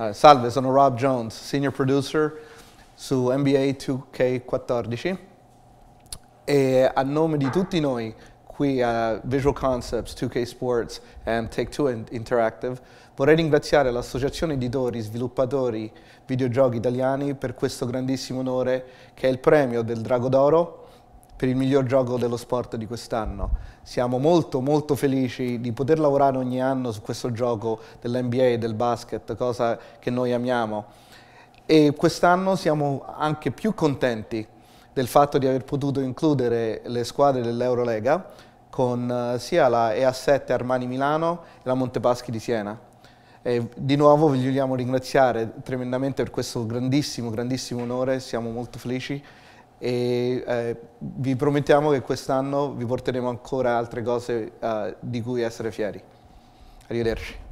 Uh, salve, sono Rob Jones, senior producer su NBA 2K14 e a nome di tutti noi qui a Visual Concepts, 2K Sports e Take-Two Interactive vorrei ringraziare l'associazione editori sviluppatori videogiochi italiani per questo grandissimo onore che è il premio del Drago d'Oro per il miglior gioco dello sport di quest'anno. Siamo molto molto felici di poter lavorare ogni anno su questo gioco dell'NBA e del basket, cosa che noi amiamo. E quest'anno siamo anche più contenti del fatto di aver potuto includere le squadre dell'Eurolega con eh, sia la EA7 Armani Milano e la Montepaschi di Siena. E di nuovo vi vogliamo ringraziare tremendamente per questo grandissimo, grandissimo onore, siamo molto felici e eh, vi promettiamo che quest'anno vi porteremo ancora altre cose eh, di cui essere fieri. Arrivederci.